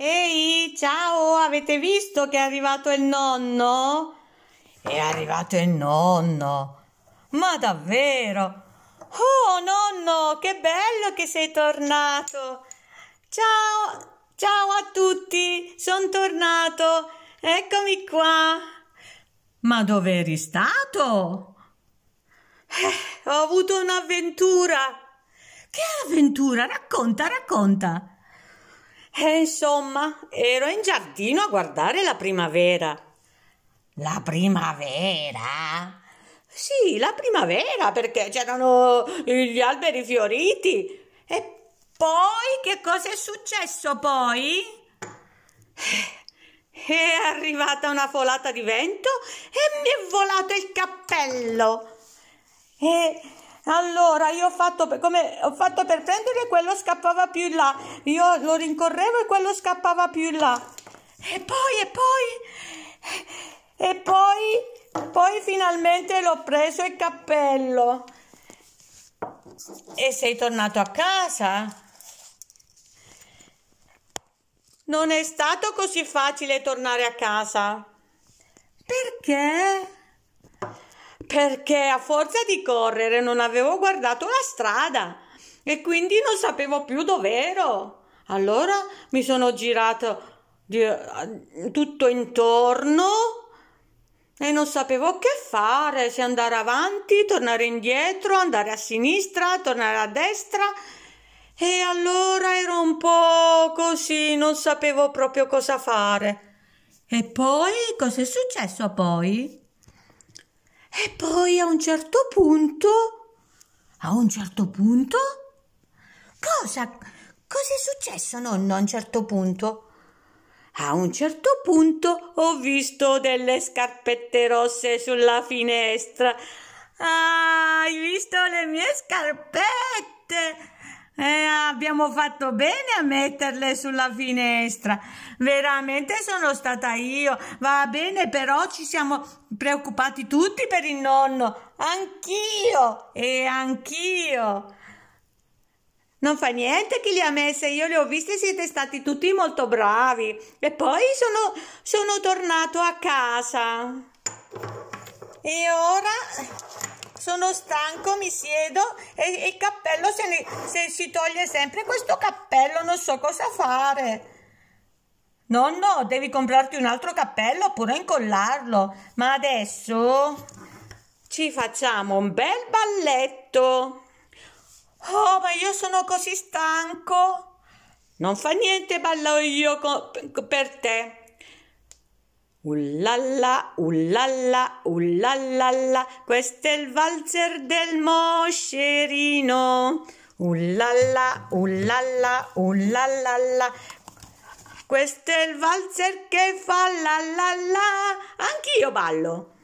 Ehi, ciao, avete visto che è arrivato il nonno? È arrivato il nonno. Ma davvero? Oh, nonno, che bello che sei tornato. Ciao, ciao a tutti, sono tornato. Eccomi qua. Ma dove eri stato? Eh, ho avuto un'avventura. Che avventura? Racconta, racconta. E eh, insomma, ero in giardino a guardare la primavera. La primavera? Sì, la primavera, perché c'erano gli alberi fioriti. E poi che cosa è successo poi? Eh, è arrivata una folata di vento e mi è volato il cappello. E allora io ho fatto, per, come, ho fatto per prendere quello scappava più in là, io lo rincorrevo e quello scappava più in là. E poi, e poi, e poi, poi finalmente l'ho preso il cappello. E sei tornato a casa? Non è stato così facile tornare a casa. Perché? perché a forza di correre non avevo guardato la strada e quindi non sapevo più dov'ero. Allora mi sono girato di, eh, tutto intorno e non sapevo che fare, se andare avanti, tornare indietro, andare a sinistra, tornare a destra. E allora ero un po' così, non sapevo proprio cosa fare. E poi, cosa è successo poi? E poi a un certo punto... A un certo punto? Cosa? Cosa è successo, nonno, a un certo punto? A un certo punto ho visto delle scarpette rosse sulla finestra. Ah, hai visto le mie scarpette? Eh, abbiamo fatto bene a metterle sulla finestra. Veramente sono stata io. Va bene, però ci siamo preoccupati tutti per il nonno. Anch'io e anch'io. Non fa niente chi li ha messe, io le ho viste, siete stati tutti molto bravi. E poi sono, sono tornato a casa. E ora sono stanco, mi siedo e, il cappello se, ne, se si toglie sempre. Questo cappello non so cosa fare. Nonno, devi comprarti un altro cappello oppure incollarlo. Ma adesso ci facciamo un bel balletto. Oh, ma io sono così stanco. Non fa niente, ballo io per te. Ullalla, ullalla, ullallalla, questo è il valzer del moscerino. Ullalla, ullalla, ullallalla, questo è il valzer che fa la la la. Anch'io ballo.